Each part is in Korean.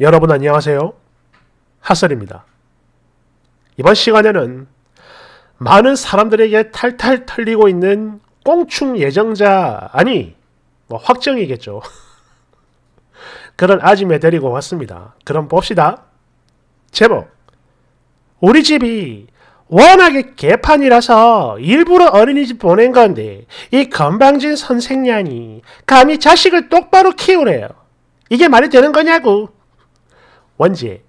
여러분 안녕하세요. 하설입니다. 이번 시간에는 많은 사람들에게 탈탈 털리고 있는 꽁충 예정자 아니 뭐 확정이겠죠. 그런 아짐에 데리고 왔습니다. 그럼 봅시다. 제목 우리 집이 워낙에 개판이라서 일부러 어린이집 보낸 건데 이 건방진 선생년이 감히 자식을 똑바로 키우래요. 이게 말이 되는 거냐고. 원지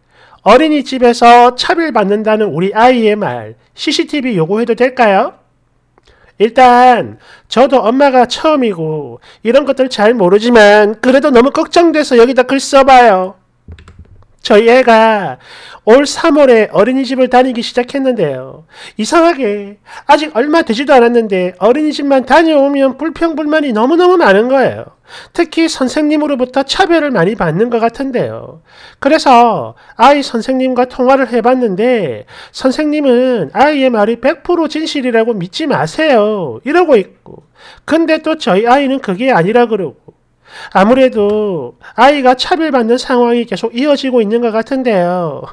어린이집에서 차별받는다는 우리 아이의 말 CCTV 요구해도 될까요? 일단 저도 엄마가 처음이고 이런 것들 잘 모르지만 그래도 너무 걱정돼서 여기다 글 써봐요. 저희 그렇죠. 애가 올 3월에 어린이집을 다니기 시작했는데요. 이상하게 아직 얼마 되지도 않았는데 어린이집만 다녀오면 불평불만이 너무너무 많은 거예요. 특히 선생님으로부터 차별을 많이 받는 것 같은데요. 그래서 아이 선생님과 통화를 해봤는데 선생님은 아이의 말이 100% 진실이라고 믿지 마세요. 이러고 있고 근데 또 저희 아이는 그게 아니라 그러고 아무래도 아이가 차별받는 상황이 계속 이어지고 있는 것 같은데요.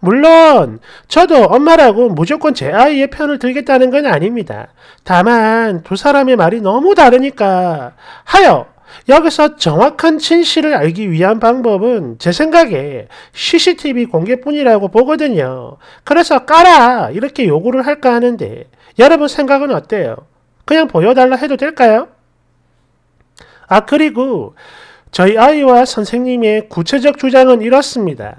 물론 저도 엄마라고 무조건 제 아이의 편을 들겠다는 건 아닙니다. 다만 두 사람의 말이 너무 다르니까 하여 여기서 정확한 진실을 알기 위한 방법은 제 생각에 CCTV 공개뿐이라고 보거든요. 그래서 깔아! 이렇게 요구를 할까 하는데 여러분 생각은 어때요? 그냥 보여달라 해도 될까요? 아 그리고 저희 아이와 선생님의 구체적 주장은 이렇습니다.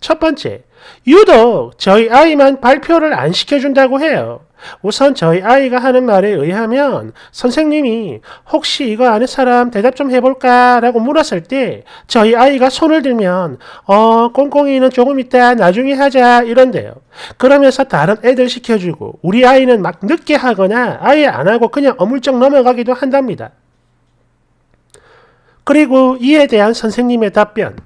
첫 번째, 유독 저희 아이만 발표를 안 시켜준다고 해요. 우선 저희 아이가 하는 말에 의하면 선생님이 혹시 이거 아는 사람 대답 좀 해볼까? 라고 물었을 때 저희 아이가 손을 들면 어, 꽁꽁이는 조금 있다 나중에 하자 이런데요. 그러면서 다른 애들 시켜주고 우리 아이는 막 늦게 하거나 아예 안 하고 그냥 어물쩍 넘어가기도 한답니다. 그리고 이에 대한 선생님의 답변.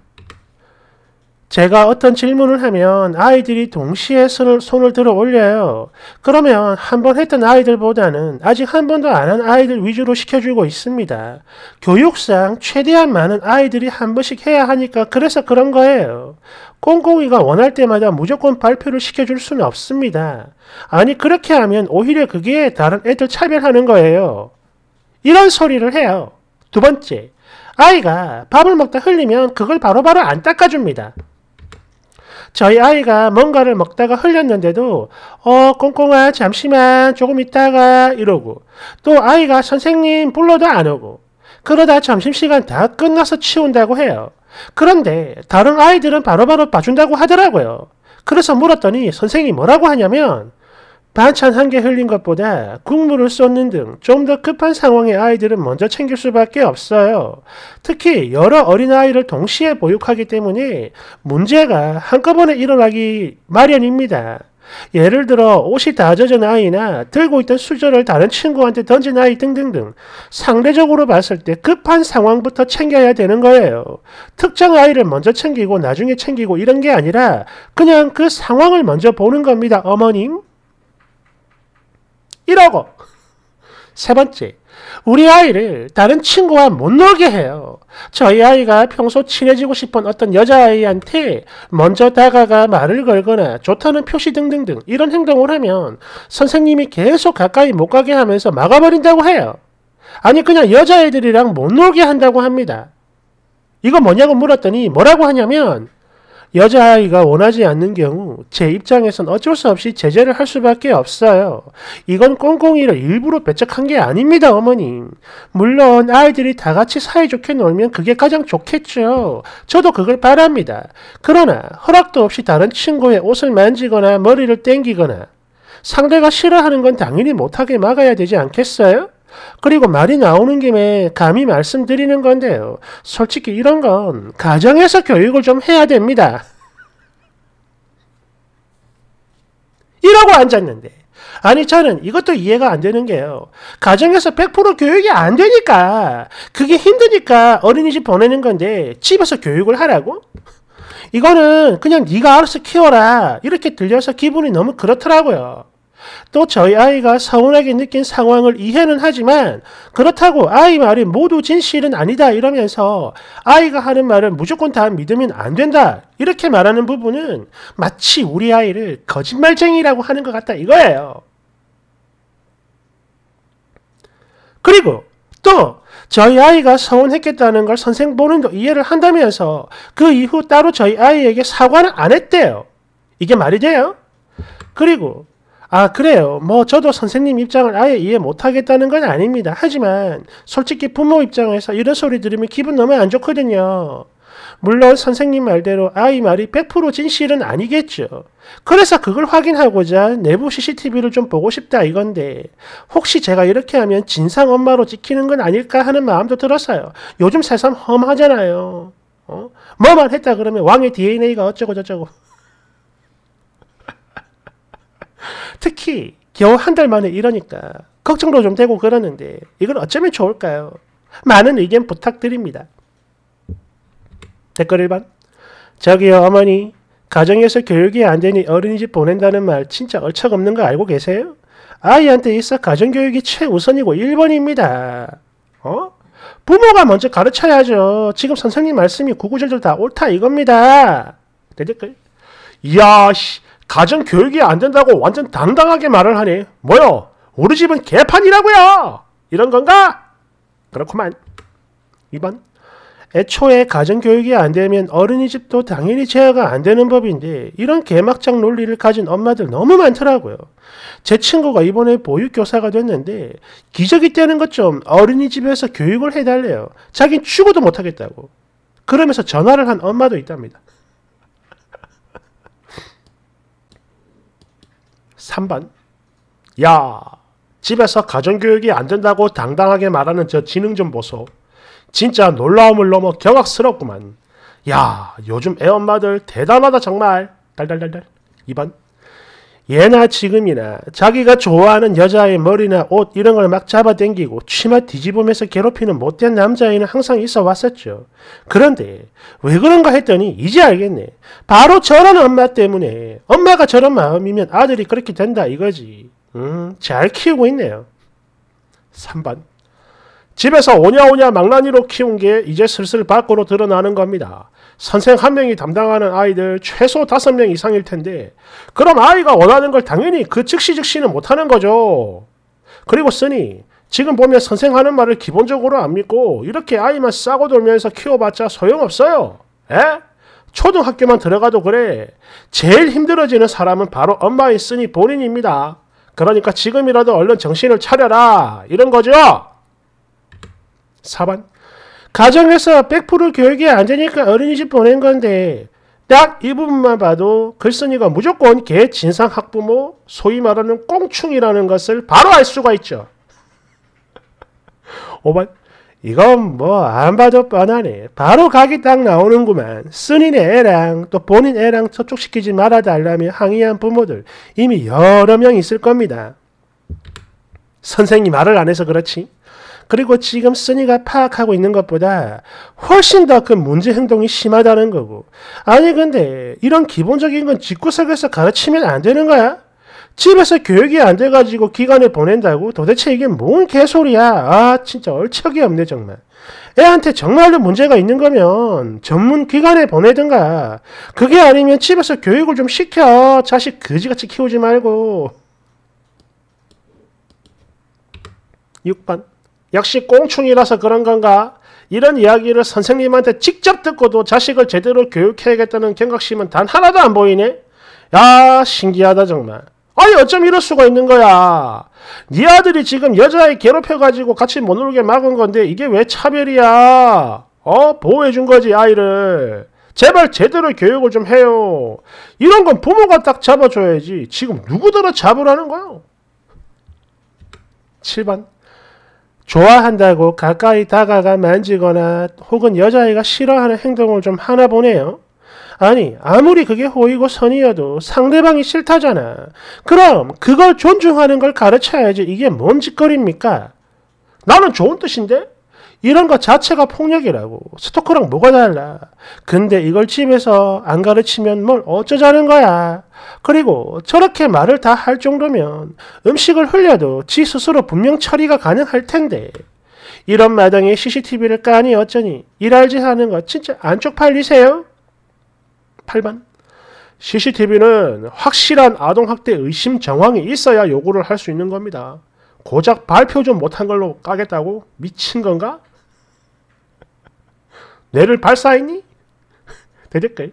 제가 어떤 질문을 하면 아이들이 동시에 손을, 손을 들어 올려요. 그러면 한 번 했던 아이들보다는 아직 한 번도 안 한 아이들 위주로 시켜주고 있습니다. 교육상 최대한 많은 아이들이 한 번씩 해야 하니까 그래서 그런 거예요. 꽁꽁이가 원할 때마다 무조건 발표를 시켜줄 수는 없습니다. 아니 그렇게 하면 오히려 그게 다른 애들 차별하는 거예요. 이런 소리를 해요. 두 번째, 아이가 밥을 먹다 흘리면 그걸 바로바로 바로 안 닦아줍니다. 저희 아이가 뭔가를 먹다가 흘렸는데도 어 꽁꽁아 잠시만 조금 있다가 이러고 또 아이가 선생님 불러도 안 오고 그러다 점심시간 다 끝나서 치운다고 해요. 그런데 다른 아이들은 바로바로 바로 봐준다고 하더라고요. 그래서 물었더니 선생이 뭐라고 하냐면 반찬 한 개 흘린 것보다 국물을 쏟는 등 좀 더 급한 상황의 아이들은 먼저 챙길 수밖에 없어요. 특히 여러 어린아이를 동시에 보육하기 때문에 문제가 한꺼번에 일어나기 마련입니다. 예를 들어 옷이 다 젖은 아이나 들고 있던 수저를 다른 친구한테 던진 아이 등등등 상대적으로 봤을 때 급한 상황부터 챙겨야 되는 거예요. 특정 아이를 먼저 챙기고 나중에 챙기고 이런 게 아니라 그냥 그 상황을 먼저 보는 겁니다. 어머님. 이러고 세 번째, 우리 아이를 다른 친구와 못 놀게 해요. 저희 아이가 평소 친해지고 싶은 어떤 여자아이한테 먼저 다가가 말을 걸거나 좋다는 표시 등등등 이런 행동을 하면 선생님이 계속 가까이 못 가게 하면서 막아버린다고 해요. 아니 그냥 여자애들이랑 못 놀게 한다고 합니다. 이거 뭐냐고 물었더니 뭐라고 하냐면 여자아이가 원하지 않는 경우 제 입장에선 어쩔 수 없이 제재를 할 수밖에 없어요. 이건 꽁꽁이를 일부러 배척한 게 아닙니다, 어머님. 물론 아이들이 다 같이 사이좋게 놀면 그게 가장 좋겠죠. 저도 그걸 바랍니다. 그러나 허락도 없이 다른 친구의 옷을 만지거나 머리를 땡기거나 상대가 싫어하는 건 당연히 못하게 막아야 되지 않겠어요? 그리고 말이 나오는 김에 감히 말씀드리는 건데요. 솔직히 이런 건 가정에서 교육을 좀 해야 됩니다. 이러고 앉았는데. 아니 저는 이것도 이해가 안 되는 게요. 가정에서 100% 교육이 안 되니까 그게 힘드니까 어린이집 보내는 건데 집에서 교육을 하라고? 이거는 그냥 네가 알아서 키워라 이렇게 들려서 기분이 너무 그렇더라고요. 또 저희 아이가 서운하게 느낀 상황을 이해는 하지만 그렇다고 아이 말이 모두 진실은 아니다 이러면서 아이가 하는 말을 무조건 다 믿으면 안 된다 이렇게 말하는 부분은 마치 우리 아이를 거짓말쟁이라고 하는 것 같다 이거예요. 그리고 또 저희 아이가 서운했겠다는 걸 선생 본인도 이해를 한다면서 그 이후 따로 저희 아이에게 사과를안 했대요. 이게 말이 돼요? 그리고 아, 그래요. 뭐, 저도 선생님 입장을 아예 이해 못하겠다는 건 아닙니다. 하지만, 솔직히 부모 입장에서 이런 소리 들으면 기분 너무 안 좋거든요. 물론 선생님 말대로 아이 말이 100% 진실은 아니겠죠. 그래서 그걸 확인하고자 내부 CCTV를 좀 보고 싶다 이건데 혹시 제가 이렇게 하면 진상 엄마로 찍히는 건 아닐까 하는 마음도 들었어요. 요즘 세상 험하잖아요. 어? 뭐만 했다 그러면 왕의 DNA가 어쩌고저쩌고. 특히 겨우 한 달 만에 이러니까 걱정도 좀 되고 그러는데 이건 어쩌면 좋을까요? 많은 의견 부탁드립니다. 댓글 1번 저기요 어머니 가정에서 교육이 안 되니 어린이집 보낸다는 말 진짜 얼척없는 거 알고 계세요? 아이한테 있어 가정교육이 최우선이고 1번입니다. 어? 부모가 먼저 가르쳐야죠. 지금 선생님 말씀이 구구절절 다 옳다 이겁니다. 댓글. 이야, 씨. 가정 교육이 안 된다고 완전 당당하게 말을 하니 뭐요? 우리 집은 개판이라고요. 이런 건가? 그렇구만. 2번. 애초에 가정교육이 안 되면 어린이집도 당연히 제어가 안 되는 법인데 이런 개막장 논리를 가진 엄마들 너무 많더라고요. 제 친구가 이번에 보육교사가 됐는데 기저귀 떼는 것 좀 어린이집에서 교육을 해달래요. 자긴 추구도 못하겠다고. 그러면서 전화를 한 엄마도 있답니다. 3번 야 집에서 가정교육이 안 된다고 당당하게 말하는 저 지능 좀 보소. 진짜 놀라움을 넘어 경악스럽구만. 야 요즘 애 엄마들 대단하다 정말. 달달달달. 2번 예나 지금이나 자기가 좋아하는 여자의 머리나 옷 이런 걸 막 잡아당기고 치마 뒤집으면서 괴롭히는 못된 남자애는 항상 있어 왔었죠. 그런데 왜 그런가 했더니 이제 알겠네. 바로 저런 엄마 때문에 엄마가 저런 마음이면 아들이 그렇게 된다 이거지. 음, 잘 키우고 있네요. 3번. 집에서 오냐오냐 망나니로 키운 게 이제 슬슬 밖으로 드러나는 겁니다. 선생 한 명이 담당하는 아이들 최소 다섯 명 이상일 텐데 그럼 아이가 원하는 걸 당연히 그 즉시 즉시는 못하는 거죠. 그리고 쓰니 지금 보면 선생 하는 말을 기본적으로 안 믿고 이렇게 아이만 싸고 돌면서 키워봤자 소용없어요. 에? 초등학교만 들어가도 그래. 제일 힘들어지는 사람은 바로 엄마인 쓰니 본인입니다. 그러니까 지금이라도 얼른 정신을 차려라. 이런 거죠. 4번. 가정에서 100% 교육이 안 되니까 어린이집 보낸 건데 딱 이 부분만 봐도 글쓴이가 무조건 개진상 학부모 소위 말하는 꽁충이라는 것을 바로 알 수가 있죠. 5번. 이건 뭐 안 봐도 뻔하네. 바로 각이 딱 나오는구만. 쓴인 애랑 또 본인 애랑 접촉시키지 말아달라며 항의한 부모들 이미 여러 명 있을 겁니다. 선생님 말을 안 해서 그렇지. 그리고 지금 쓰니가 파악하고 있는 것보다 훨씬 더 그 문제 행동이 심하다는 거고. 아니 근데 이런 기본적인 건 직구석에서 가르치면 안 되는 거야? 집에서 교육이 안 돼가지고 기관을 보낸다고? 도대체 이게 뭔 개소리야? 아 진짜 얼척이 없네 정말. 애한테 정말로 문제가 있는 거면 전문 기관에 보내든가 그게 아니면 집에서 교육을 좀 시켜 자식 그지같이 키우지 말고 6번 역시 꽁충이라서 그런 건가? 이런 이야기를 선생님한테 직접 듣고도 자식을 제대로 교육해야겠다는 경각심은 단 하나도 안 보이네? 야 신기하다 정말. 아니 어쩜 이럴 수가 있는 거야. 네 아들이 지금 여자애 괴롭혀가지고 같이 못 놀게 막은 건데 이게 왜 차별이야. 어? 보호해준 거지 아이를. 제발 제대로 교육을 좀 해요. 이런 건 부모가 딱 잡아줘야지. 지금 누구더러 잡으라는 거야? 7번 좋아한다고 가까이 다가가 만지거나 혹은 여자아이가 싫어하는 행동을 좀 하나 보네요. 아니, 아무리 그게 호의고 선이어도 상대방이 싫다잖아. 그럼 그걸 존중하는 걸 가르쳐야지 이게 뭔 짓거리입니까? 나는 좋은 뜻인데? 이런 것 자체가 폭력이라고. 스토커랑 뭐가 달라. 근데 이걸 집에서 안 가르치면 뭘 어쩌자는 거야. 그리고 저렇게 말을 다 할 정도면 음식을 흘려도 지 스스로 분명 처리가 가능할 텐데. 이런 마당에 CCTV를 까니 어쩌니 일할 지 하는 거 진짜 안 쪽팔리세요? 8번 CCTV는 확실한 아동학대 의심 정황이 있어야 요구를 할 수 있는 겁니다. 고작 발표 좀 못한 걸로 까겠다고? 미친 건가? 뇌를 발사했니? 되될까요?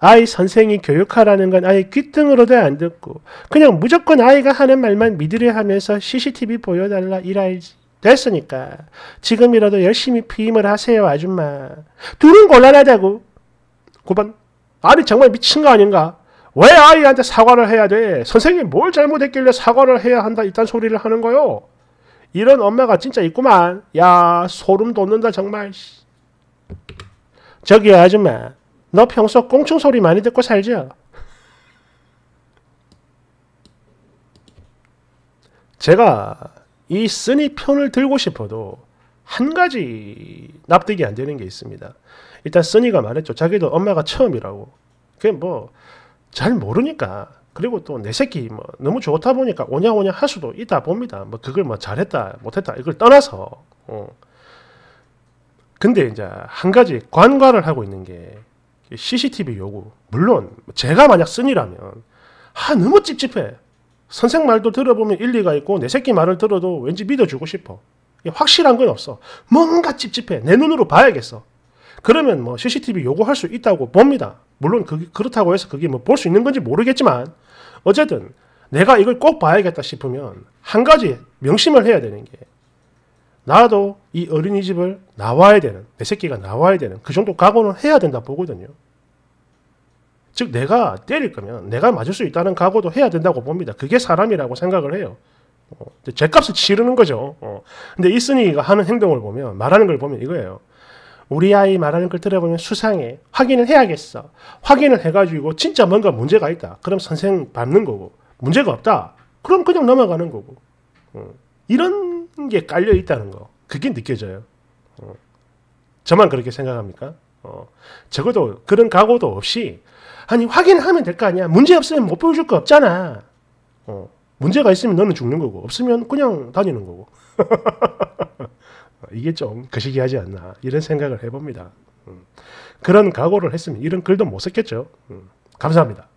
아이 선생이 교육하라는 건 아예 귀등으로도 안 듣고 그냥 무조건 아이가 하는 말만 믿으려 하면서 CCTV 보여달라 이할지 됐으니까 지금이라도 열심히 피임을 하세요 아줌마 둘은 곤란하다고 9번 아니 정말 미친 거 아닌가 왜 아이한테 사과를 해야 돼 선생님이 뭘 잘못했길래 사과를 해야 한다 이딴 소리를 하는 거요 이런 엄마가 진짜 있구만 야 소름 돋는다 정말 저기요 아줌마 너 평소 꽁충 소리 많이 듣고 살죠? 제가 이 쓰니 편을 들고 싶어도 한 가지 납득이 안 되는 게 있습니다. 일단 쓰니가 말했죠. 자기도 엄마가 처음이라고. 그게 뭐 잘 모르니까. 그리고 또 내 새끼 뭐 너무 좋다 보니까 오냐오냐 할 수도 있다 봅니다. 뭐 그걸 뭐 잘했다 못했다 이걸 떠나서 어. 근데 이제 한 가지 관과을 하고 있는 게 CCTV 요구. 물론 제가 만약 쓴이라면 아 너무 찝찝해. 선생 말도 들어보면 일리가 있고 내 새끼 말을 들어도 왠지 믿어주고 싶어. 확실한 건 없어. 뭔가 찝찝해. 내 눈으로 봐야겠어. 그러면 뭐 CCTV 요구할 수 있다고 봅니다. 물론 그, 그렇다고 해서 그게 뭐 볼 수 있는 건지 모르겠지만 어쨌든 내가 이걸 꼭 봐야겠다 싶으면 한 가지 명심을 해야 되는 게 나도 이 어린이집을 나와야 되는, 내 새끼가 나와야 되는 그 정도 각오는 해야 된다 보거든요. 즉 내가 때릴 거면 내가 맞을 수 있다는 각오도 해야 된다고 봅니다. 그게 사람이라고 생각을 해요. 어, 죗값을 치르는 거죠. 어. 근데 이순이가 하는 행동을 보면 말하는 걸 보면 이거예요. 우리 아이 말하는 걸 들어보면 수상해. 확인을 해야겠어. 확인을 해가지고 진짜 뭔가 문제가 있다. 그럼 선생 받는 거고 문제가 없다. 그럼 그냥 넘어가는 거고 어. 이런 게 깔려 있다는 거. 그게 느껴져요. 어. 저만 그렇게 생각합니까? 어. 적어도 그런 각오도 없이 아니 확인하면 될 거 아니야. 문제 없으면 못 보여줄 거 없잖아. 어. 문제가 있으면 너는 죽는 거고 없으면 그냥 다니는 거고. 이게 좀 거시기하지 않나 이런 생각을 해봅니다. 음. 그런 각오를 했으면 이런 글도 못 썼겠죠. 음. 감사합니다.